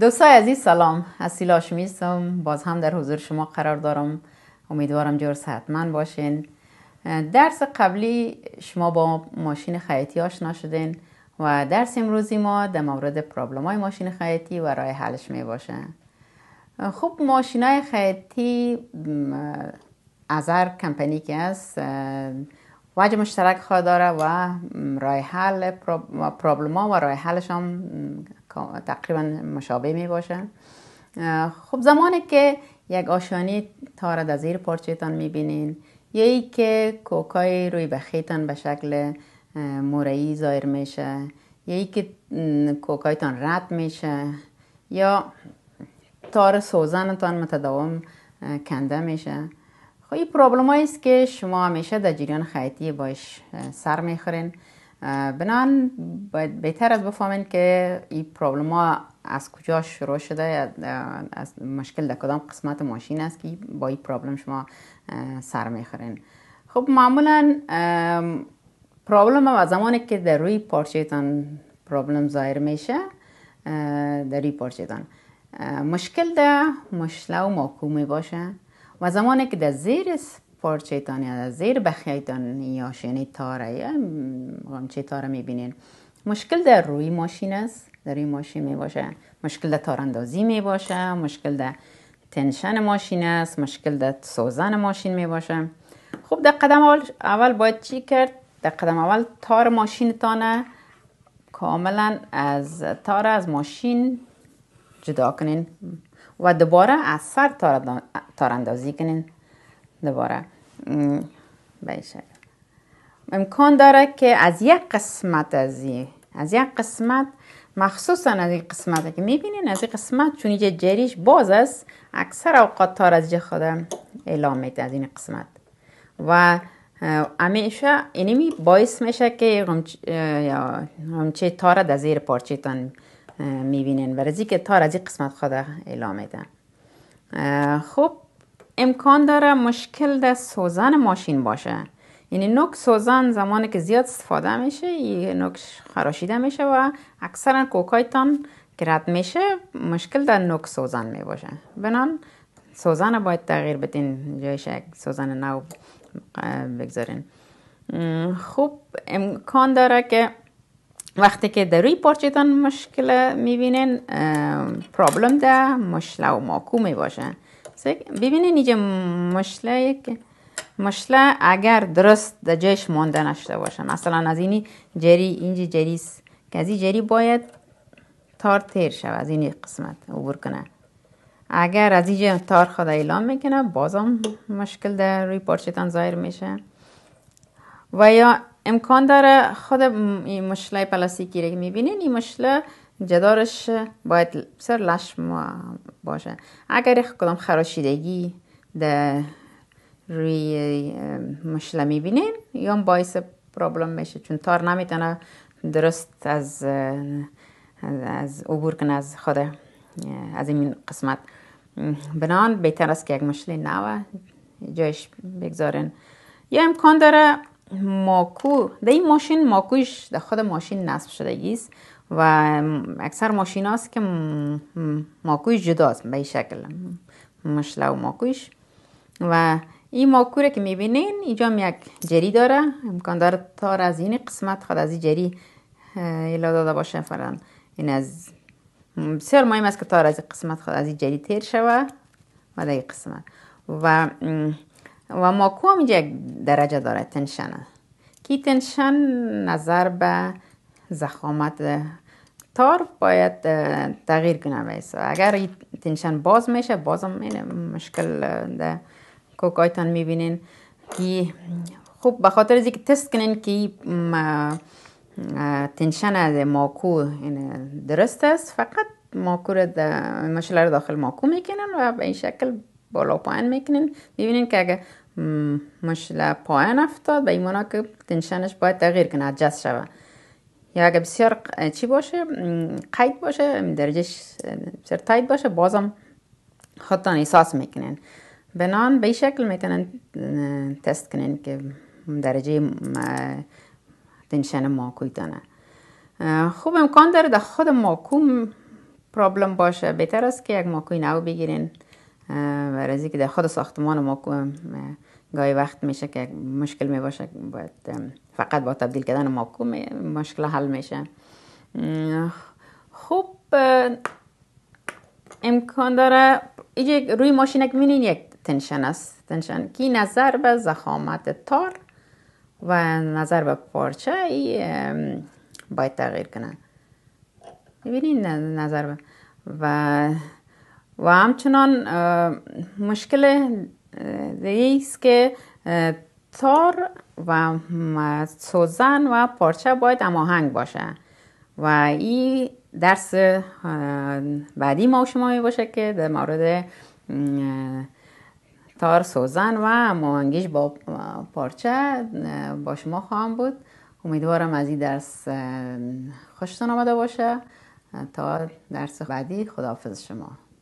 دوستای عزیز سلام از سیلاش میستم باز هم در حضور شما قرار دارم امیدوارم جور صحتمند باشین درس قبلی شما با ماشین خیاطی آشنا شدین و درس امروزی ما در مورد پرابلم های ماشین خیاطی و رای حلش می باشه خوب ماشین های خیاطی از هر کمپنی که است وجه مشترک خواهد داره و راه حل پرابلم ها و رای حلش هم تقریبا مشابه می باشه خب زمانی که یک آشانی تار از زیر پارچهتان می بینین یا ای که کوکای روی بخیتان به شکل مورایی ظاهر میشه یا ای که تان رد میشه یا تار سوزنتان متداوم کنده میشه خب این پرابلم است که شما همیشه در جریان خیاطی باش سر میخورین بنان باید بهتر از بفهمین که این پرابلم ها از کجا شروع شده از مشکل در کدام قسمت ماشین است که با این پرابلم شما سر میخورین خب معمولا پرابلم و زمانی که در روی پارچهتان پرابلم ظاهر میشه در روی مشکل در مشله و ماکو می باشه و زمانی که در زیر چیتانی از زیر تانی یا یعنی تاره چی تاره میبینین مشکل در روی ماشین است در روی ماشین میباشه مشکل در تاراندازی میباشه مشکل در تنشن ماشین است مشکل در سوزن ماشین میباشه خب در قدم اول, اول باید چی کرد؟ در قدم اول تار ماشین تانه کاملا از تار از ماشین جدا کنین و دوباره از سر تار اندازی کنین دوباره امکان داره که از یک قسمت از این از یک قسمت مخصوصا از این قسمت که میبینین از این قسمت چون اینجا جریش باز است اکثر اوقات تار از خودم اعلام میده از این قسمت و همیشه اینمی باعث میشه که همچه تار در زیر پارچه تان میبینین برای که تار از این قسمت خود اعلام میده خب امکان داره مشکل در سوزن ماشین باشه یعنی نوک سوزن زمانی که زیاد استفاده میشه یه نوک خراشیده میشه و اکثرا کوکایتان که رد میشه مشکل در نوک سوزن میباشه بنان سوزن باید تغییر بدین جایش یک سوزن نو بگذارین خوب امکان داره که وقتی که در روی پارچتان مشکل میبینین پرابلم ده مشله و ماکو میباشه ببینین اینجا مشله که مشله اگر درست در جایش مانده نشده باشه مثلا از اینی جری اینجا جریس که از این جری باید تار تیر شود از این قسمت عبور کنه اگر از اینجا تار خود اعلام میکنه بازم مشکل در روی پارچتان ظاهر میشه و یا امکان داره خود این مشله پلاستیکی رو میبینین این مشله جدارش باید سر لشم باشه اگر یک کدام خراشیدگی در روی مشله میبینین یا باعث پرابلم میشه چون تار نمیتونه درست از از عبور کنه از خود از این قسمت بنان بهتر است که یک مشله نوه جایش بگذارن یا امکان داره ماکو ده این ماشین ماکوش در خود ماشین نصب شده است و اکثر ماشین هاست که ماکوش جداست به این شکل مشله و ماکوش و این ماکو را که میبینین اینجا هم یک جری داره امکان داره تار از این قسمت خود از این جری ایلا داده باشه فران این از بسیار مهم است که تار از قسمت خود از این جری تیر شوه و در قسمت و و ماکو هم یک درجه داره تنشن کی تنشن نظر به زخامت تار باید تغییر کنه بیسه اگر این تنشن باز میشه بازم مشکل در کوکایتان میبینین که خوب به خاطر از که تست کنین که تنشن از ماکو درست است فقط ماکو رو داخل ماکو میکنن و به این شکل بالا پایین میکنین میبینین که اگه مشل پایین افتاد به این که تنشنش باید تغییر کنه ادجست شوه یا اگه بسیار چی باشه قید باشه درجهش بسیار تایید باشه بازم خودتان احساس میکنین بنان به این شکل میتونن تست کنین که درجه تنشن ماکوی دانه خوب امکان داره در خود ماکوم پرابلم باشه بهتر است که یک ماکوی نو بگیرین برای از اینکه در خود ساختمان ما گاهی وقت میشه که مشکل می باشه باید فقط با تبدیل کردن ماکو مشکل حل میشه خوب امکان داره اینجا روی ماشینک میبینین یک تنشن است تنشن کی نظر به زخامت تار و نظر به پارچه ای باید تغییر کنن ببینین نظر به و و همچنان مشکل دیگه که تار و سوزن و پارچه باید هماهنگ باشه و این درس بعدی ما شما می باشه که در مورد تار سوزن و هماهنگیش با پارچه با شما خواهم بود امیدوارم از این درس خوشتون آمده باشه تا درس بعدی خداحافظ شما